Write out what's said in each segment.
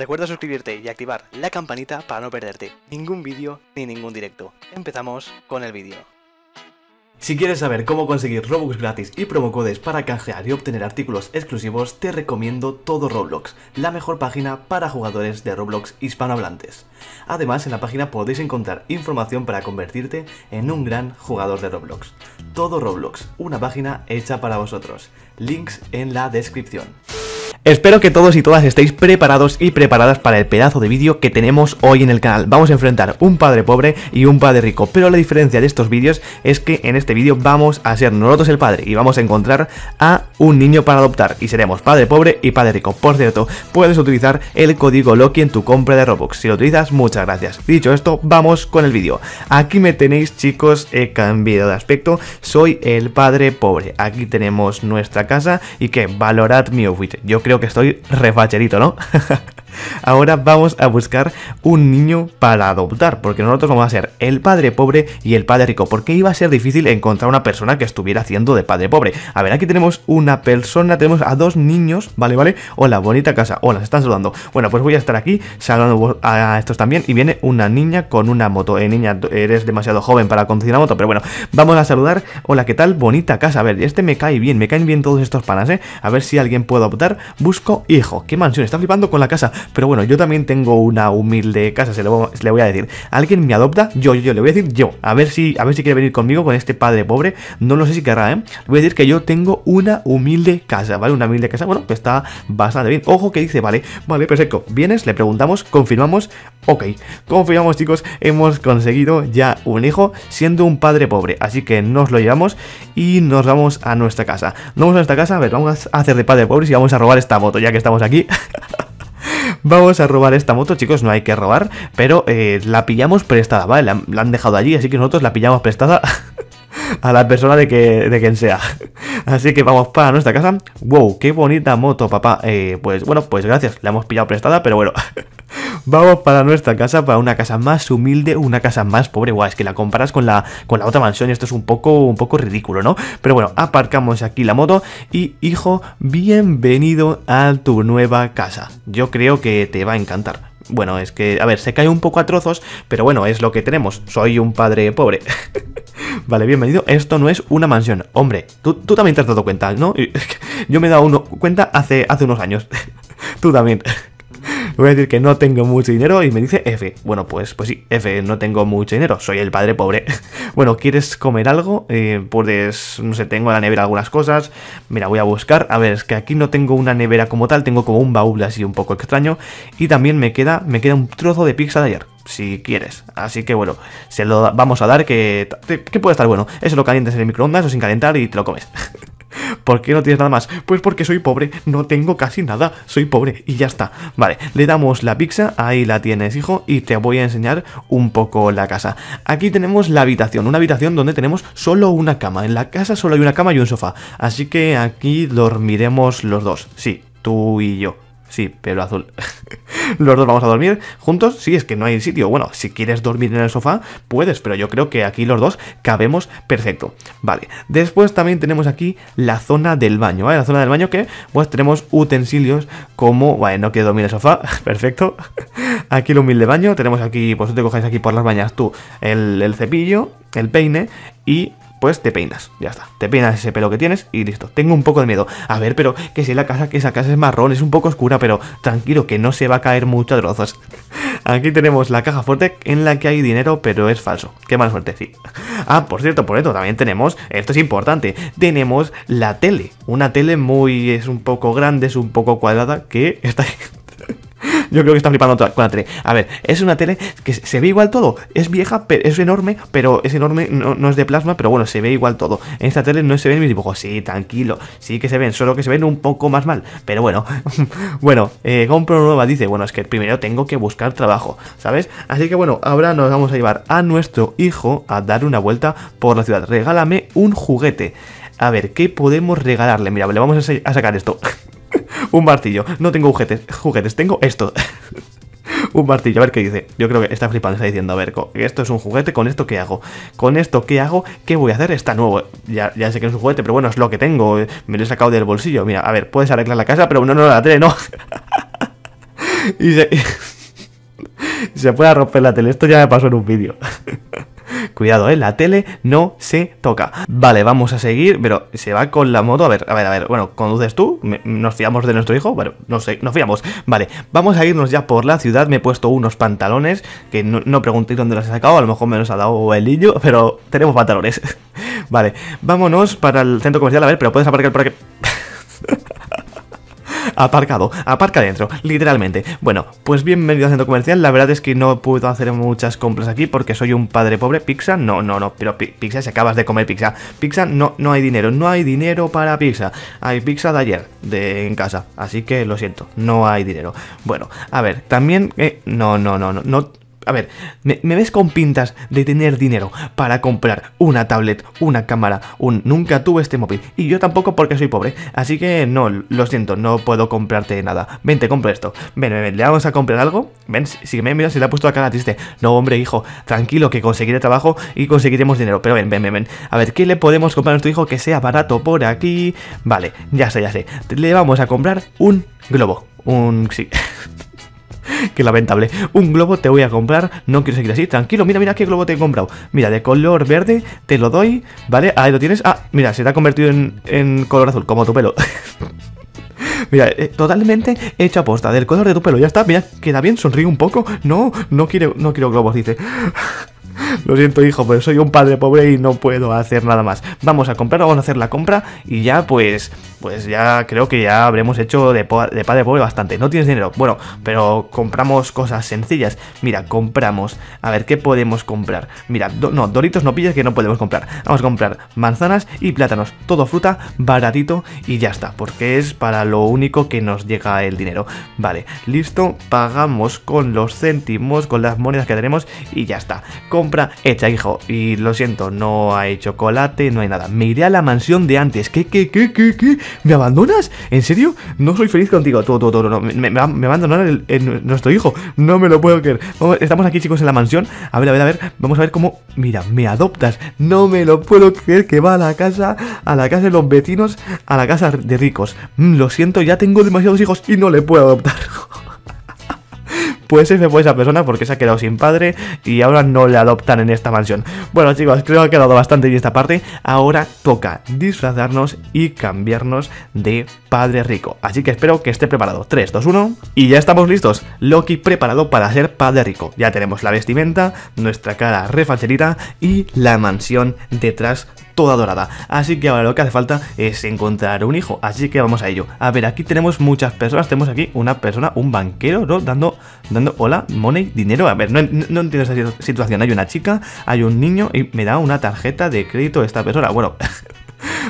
Recuerda suscribirte y activar la campanita para no perderte ningún vídeo ni ningún directo. Empezamos con el vídeo. Si quieres saber cómo conseguir Robux gratis y promocodes para canjear y obtener artículos exclusivos, te recomiendo Todo Roblox, la mejor página para jugadores de Roblox hispanohablantes. Además, en la página podéis encontrar información para convertirte en un gran jugador de Roblox. Todo Roblox, una página hecha para vosotros. Links en la descripción. Espero que todos y todas estéis preparados y preparadas para el pedazo de vídeo que tenemos hoy en el canal. Vamos a enfrentar un padre pobre y un padre rico, pero la diferencia de estos vídeos es que en este vídeo vamos a ser nosotros el padre y vamos a encontrar a un niño para adoptar y seremos padre pobre y padre rico. Por cierto, puedes utilizar el código Loki en tu compra de Robux. Si lo utilizas, muchas gracias. Dicho esto, vamos con el vídeo. Aquí me tenéis chicos, he cambiado de aspecto, soy el padre pobre. Aquí tenemos nuestra casa y que valorad mi outfit. Yo creo creo que estoy refacherito ¿no? Ahora vamos a buscar un niño para adoptar, porque nosotros vamos a ser el padre pobre y el padre rico, porque iba a ser difícil encontrar una persona que estuviera haciendo de padre pobre. A ver, aquí tenemos una persona, tenemos a dos niños, ¿vale? ¿Vale? Hola, bonita casa, hola, se están saludando. Bueno, pues voy a estar aquí saludando a estos también y viene una niña con una moto. Eh, niña, eres demasiado joven para conducir una moto, pero bueno, vamos a saludar. Hola, ¿qué tal? Bonita casa, a ver, este me cae bien, me caen bien todos estos panas, ¿eh? A ver si alguien puede adoptar. Busco hijo, qué mansión, está flipando con la casa. Pero bueno, yo también tengo una humilde casa, se lo, le voy a decir. ¿Alguien me adopta? Yo, yo, yo, le voy a decir yo. A ver si, a ver si quiere venir conmigo con este padre pobre. No lo sé si querrá, ¿eh? Le voy a decir que yo tengo una humilde casa, ¿vale? Una humilde casa, bueno, que está bastante bien. Ojo que dice, vale, vale, perfecto. Vienes, le preguntamos, confirmamos, ok. Confirmamos, chicos, hemos conseguido ya un hijo siendo un padre pobre. Así que nos lo llevamos y nos vamos a nuestra casa. Vamos a nuestra casa, a ver, vamos a hacer de padre pobre y vamos a robar esta moto, ya que estamos aquí. Vamos a robar esta moto, chicos, no hay que robar, pero eh, la pillamos prestada, ¿vale? La, han dejado allí, así que nosotros la pillamos prestada. a la persona de, que, de quien sea. Así que vamos para nuestra casa. ¡Wow! ¡Qué bonita moto, papá! Eh, pues bueno, pues gracias. La hemos pillado prestada, pero bueno. Vamos para nuestra casa, para una casa más humilde, una casa más pobre. Guau, es que la comparas con la, con la otra mansión y esto es un poco, un poco ridículo, ¿no? Pero bueno, aparcamos aquí la moto y, hijo, bienvenido a tu nueva casa. Yo creo que te va a encantar. Bueno, es que, a ver, se cae un poco a trozos, pero bueno, es lo que tenemos. Soy un padre pobre. vale, bienvenido. Esto no es una mansión. Hombre, tú, también te has dado cuenta, ¿no? Yo me he dado cuenta hace, hace unos años. tú también voy a decir que no tengo mucho dinero y me dice F. Bueno, pues, pues sí, F, no tengo mucho dinero, soy el padre pobre. bueno, ¿quieres comer algo? Eh, puedes no sé, tengo en la nevera algunas cosas. Mira, voy a buscar. A ver, es que aquí no tengo una nevera como tal, tengo como un baúl así un poco extraño. Y también me queda, me queda un trozo de pizza de ayer si quieres. Así que bueno, se lo vamos a dar que, que puede estar bueno. Eso lo calientes en el microondas o sin calentar y te lo comes. ¿Por qué no tienes nada más? Pues porque soy pobre, no tengo casi nada, soy pobre y ya está. Vale, le damos la pizza, ahí la tienes, hijo, y te voy a enseñar un poco la casa. Aquí tenemos la habitación, una habitación donde tenemos solo una cama. En la casa solo hay una cama y un sofá, así que aquí dormiremos los dos, sí, tú y yo. Sí, pero azul. los dos vamos a dormir juntos. Sí, es que no hay sitio. Bueno, si quieres dormir en el sofá, puedes, pero yo creo que aquí los dos cabemos perfecto. Vale. Después también tenemos aquí la zona del baño, ¿vale? La zona del baño que, pues, tenemos utensilios como, vale, no quiero dormir en el sofá, perfecto. aquí el humilde baño, tenemos aquí, pues, te coges aquí por las bañas tú el cepillo, el peine y pues te peinas, ya está. Te peinas ese pelo que tienes y listo. Tengo un poco de miedo. A ver, pero que si la casa, que esa casa es marrón, es un poco oscura, pero tranquilo, que no se va a caer mucho a trozos. Aquí tenemos la caja fuerte en la que hay dinero, pero es falso. Qué mala suerte, sí. Ah, por cierto, por esto también tenemos, esto es importante, tenemos la tele. Una tele muy, es un poco grande, es un poco cuadrada, que está yo creo que está flipando con la tele. A ver, es una tele que se ve igual todo. Es vieja, pero es enorme, pero es enorme, no, es de plasma, pero bueno, se ve igual todo. En esta tele no se ven mis dibujos. Sí, tranquilo. Sí que se ven, solo que se ven un poco más mal. Pero bueno, bueno, eh, compro nueva dice, bueno, es que primero tengo que buscar trabajo, ¿sabes? Así que bueno, ahora nos vamos a llevar a nuestro hijo a dar una vuelta por la ciudad. Regálame un juguete. A ver, ¿qué podemos regalarle? Mira, le vamos a sacar esto. un martillo. No tengo juguetes, juguetes tengo esto. un martillo, a ver qué dice. Yo creo que está flipando, está diciendo, a ver, esto es un juguete, ¿con esto qué hago? ¿Con esto qué hago? ¿Qué voy a hacer? Está nuevo. Ya, sé que es un juguete, pero bueno, es lo que tengo. Me lo he sacado del bolsillo. Mira, a ver, puedes arreglar la casa, pero no, no, la tele, no. y se... se puede romper la tele. Esto ya me pasó en un vídeo. Cuidado, ¿eh? La tele no se toca. Vale, vamos a seguir, pero se va con la moto. A ver, a ver, a ver. Bueno, ¿conduces tú? ¿Nos fiamos de nuestro hijo? Bueno, no sé, nos fiamos. Vale, vamos a irnos ya por la ciudad. Me he puesto unos pantalones que no, preguntéis dónde los he sacado. A lo mejor me los ha dado el niño, pero tenemos pantalones. vale, vámonos para el centro comercial. A ver, pero puedes aparcar por aquí aparcado, aparca adentro, literalmente. Bueno, pues bienvenido a centro comercial, la verdad es que no puedo hacer muchas compras aquí porque soy un padre pobre. Pizza, no, no, no, pero pizza, si acabas de comer pizza, pizza, no, no hay dinero, no hay dinero para pizza. Hay pizza de ayer, de en casa, así que lo siento, no hay dinero. Bueno, a ver, también, eh, no, no, no, no, no a ver, me, ves con pintas de tener dinero para comprar una tablet, una cámara, un... Nunca tuve este móvil. Y yo tampoco porque soy pobre. Así que no, lo siento, no puedo comprarte nada. Ven, te compro esto. Ven, ven, ven le vamos a comprar algo. Ven, si, que me miras, se le ha puesto la cara triste. No, hombre, hijo, tranquilo, que conseguiré trabajo y conseguiremos dinero. Pero ven, ven, ven, ven. A ver, ¿qué le podemos comprar a nuestro hijo que sea barato por aquí? Vale, ya sé, ya sé. Le vamos a comprar un globo. Un... sí... qué lamentable. Un globo te voy a comprar, no quiero seguir así, tranquilo, mira, mira qué globo te he comprado. Mira, de color verde, te lo doy, ¿vale? Ahí lo tienes. Ah, mira, se te ha convertido en, color azul, como tu pelo. Mira, eh, totalmente hecho aposta, del color de tu pelo, ya está, mira, queda bien, sonríe un poco. No, no quiero, no quiero globos, dice. Lo siento, hijo, pero soy un padre pobre y no puedo hacer nada más. Vamos a comprar, vamos a hacer la compra y ya, pues, pues ya creo que ya habremos hecho de, padre pobre bastante. No tienes dinero, bueno, pero compramos cosas sencillas. Mira, compramos. A ver, ¿qué podemos comprar? Mira, no, doritos no pillas que no podemos comprar. Vamos a comprar manzanas y plátanos. Todo fruta, baratito y ya está, porque es para lo único que nos llega el dinero. Vale, listo, pagamos con los céntimos, con las monedas que tenemos y ya está. Compra hecha, hijo. Este y lo siento, no hay chocolate, no hay nada. Me iré a la mansión de antes. ¿Qué, qué, qué, qué, qué? ¿Me abandonas? ¿En serio? No soy feliz contigo. Todo, todo, Me, me, me abandonaron nuestro hijo. No me lo puedo creer. estamos aquí, chicos, en la mansión. A ver, a ver, a ver. Vamos a ver cómo. Mira, me adoptas. No me lo puedo creer que va a la casa, a la casa de los vecinos, a la casa de ricos. Mm, lo siento, ya tengo demasiados hijos y no le puedo adoptar. pues ese fue esa persona porque se ha quedado sin padre y ahora no le adoptan en esta mansión. Bueno chicos, creo que ha quedado bastante bien esta parte. Ahora toca disfrazarnos y cambiarnos de padre rico. Así que espero que esté preparado. 3, 2, 1 y ya estamos listos. Loki preparado para ser padre rico. Ya tenemos la vestimenta, nuestra cara refacherita y la mansión detrás toda dorada. Así que ahora lo que hace falta es encontrar un hijo, así que vamos a ello. A ver, aquí tenemos muchas personas, tenemos aquí una persona, un banquero, ¿no? Dando, dando, hola, money, dinero. A ver, no, no entiendo esta situación. Hay una chica, hay un niño y me da una tarjeta de crédito esta persona. Bueno...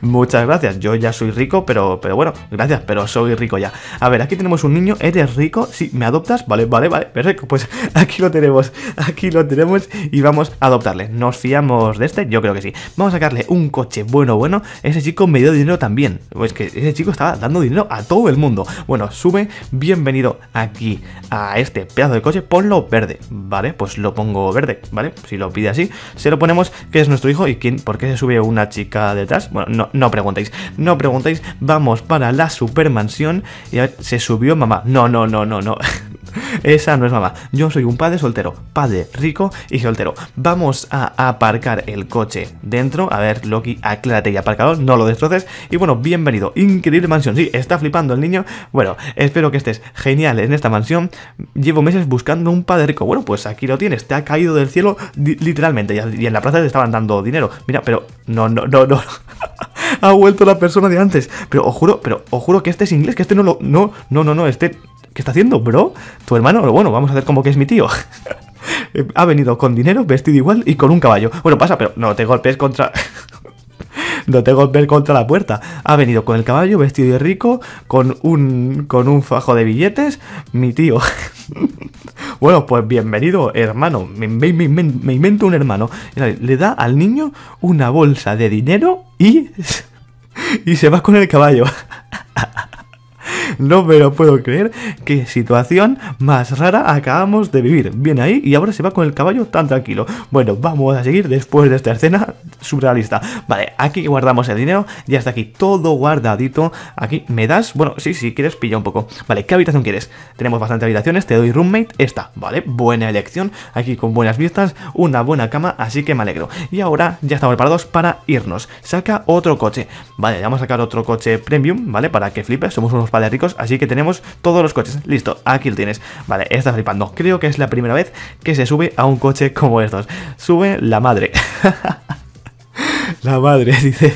Muchas gracias. Yo ya soy rico, pero, pero bueno, gracias, pero soy rico ya. A ver, aquí tenemos un niño. ¿Eres rico? si ¿me adoptas? Vale, vale, vale. Perfecto. Pues aquí lo tenemos. Aquí lo tenemos y vamos a adoptarle. ¿Nos fiamos de este? Yo creo que sí. Vamos a sacarle un coche bueno, bueno. Ese chico me dio dinero también. Pues que ese chico estaba dando dinero a todo el mundo. Bueno, sube. Bienvenido aquí a este pedazo de coche. Ponlo verde. Vale, pues lo pongo verde. Vale, si lo pide así. Se lo ponemos que es nuestro hijo y quién, por qué se sube una chica detrás bueno, no, preguntéis, no preguntéis. Vamos para la supermansión. Y a se subió mamá. No, no, no, no, no. Esa no es mamá. Yo soy un padre soltero, padre rico y soltero. Vamos a aparcar el coche dentro. A ver, Loki, aclárate y aparcador, no lo destroces. Y bueno, bienvenido. Increíble mansión. Sí, está flipando el niño. Bueno, espero que estés genial en esta mansión. Llevo meses buscando un padre rico. Bueno, pues aquí lo tienes. Te ha caído del cielo literalmente. Y en la plaza te estaban dando dinero. Mira, pero no, no, no, no. ha vuelto la persona de antes. Pero os juro, pero os juro que este es inglés, que este no lo. No, no, no, no, este ¿qué está haciendo, bro? Tu hermano, bueno, vamos a hacer como que es mi tío. ha venido con dinero, vestido igual y con un caballo. Bueno, pasa, pero no te golpes contra... no te golpes contra la puerta. Ha venido con el caballo, vestido de rico, con un, con un fajo de billetes, mi tío. bueno, pues bienvenido, hermano. Me, invento un hermano. Le da al niño una bolsa de dinero y... y se va con el caballo. no me lo puedo creer. Qué situación más rara acabamos de vivir. Viene ahí y ahora se va con el caballo tan tranquilo. Bueno, vamos a seguir después de esta escena surrealista. Vale, aquí guardamos el dinero. Ya está aquí todo guardadito. Aquí me das... Bueno, sí, si sí, quieres pilla un poco. Vale, ¿qué habitación quieres? Tenemos bastantes habitaciones. Te doy roommate. Esta, vale. Buena elección. Aquí con buenas vistas. Una buena cama. Así que me alegro. Y ahora ya estamos preparados para irnos. Saca otro coche. Vale, ya vamos a sacar otro coche premium, ¿vale? Para que flipes. Somos unos padres así que tenemos todos los coches. Listo, aquí lo tienes. Vale, está flipando. Creo que es la primera vez que se sube a un coche como estos. Sube la madre. la madre, dice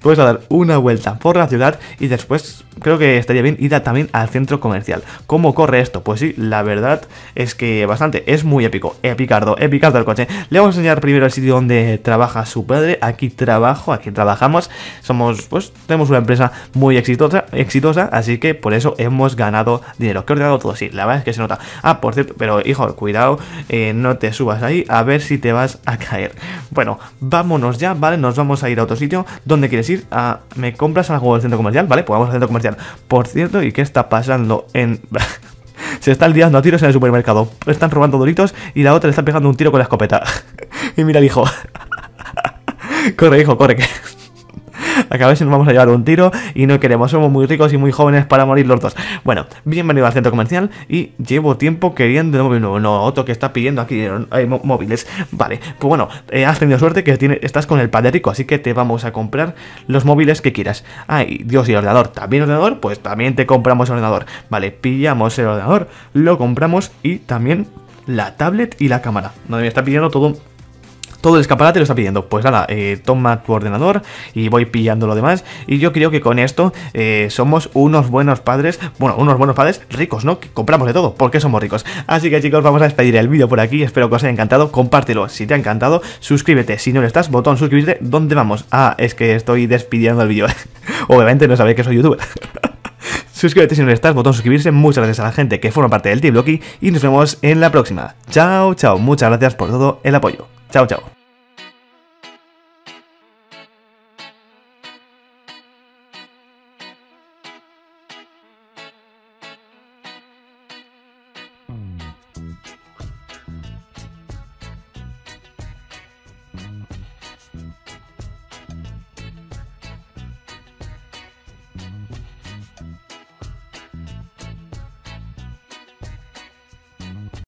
puedes dar una vuelta por la ciudad y después creo que estaría bien ir también al centro comercial. ¿Cómo corre esto? Pues sí, la verdad es que bastante, es muy épico, epicardo, epicardo el coche. Le vamos a enseñar primero el sitio donde trabaja su padre, aquí trabajo, aquí trabajamos, somos, pues tenemos una empresa muy exitosa, exitosa así que por eso hemos ganado dinero. Que he ordenado todo, sí, la verdad es que se nota. Ah, por cierto, pero hijo, cuidado, eh, no te subas ahí, a ver si te vas a caer. Bueno, vámonos ya, ¿vale? Nos vamos a ir a otro sitio. ¿Dónde quieres ir? A... Ah, ¿Me compras algo del centro comercial? Vale, pues vamos al centro comercial. Por cierto, ¿y qué está pasando en... se está liando a tiros en el supermercado. Están robando doritos y la otra le está pegando un tiro con la escopeta. y mira al hijo. corre, hijo, corre a ver nos vamos a llevar un tiro y no queremos, somos muy ricos y muy jóvenes para morir los dos. Bueno, bienvenido al centro comercial y llevo tiempo queriendo un móvil nuevo. No, otro que está pidiendo aquí eh, hay móviles. Vale, pues bueno, eh, has tenido suerte que estás con el padre rico, así que te vamos a comprar los móviles que quieras. Ay, Dios, y el ordenador. ¿También ordenador? Pues también te compramos el ordenador. Vale, pillamos el ordenador, lo compramos y también la tablet y la cámara. No, me está pidiendo todo todo el escaparate lo está pidiendo. Pues nada, eh, toma tu ordenador y voy pillando lo demás. Y yo creo que con esto eh, somos unos buenos padres, bueno, unos buenos padres ricos, ¿no? Que compramos de todo, porque somos ricos. Así que chicos, vamos a despedir el vídeo por aquí. Espero que os haya encantado. Compártelo si te ha encantado. Suscríbete si no lo estás. Botón suscribirte. ¿Dónde vamos? Ah, es que estoy despidiendo el vídeo. Obviamente no sabéis que soy youtuber. Suscríbete si no estás, botón suscribirse. Muchas gracias a la gente que forma parte del Team Blocky y nos vemos en la próxima. Chao, chao. Muchas gracias por todo el apoyo. Chao, chao.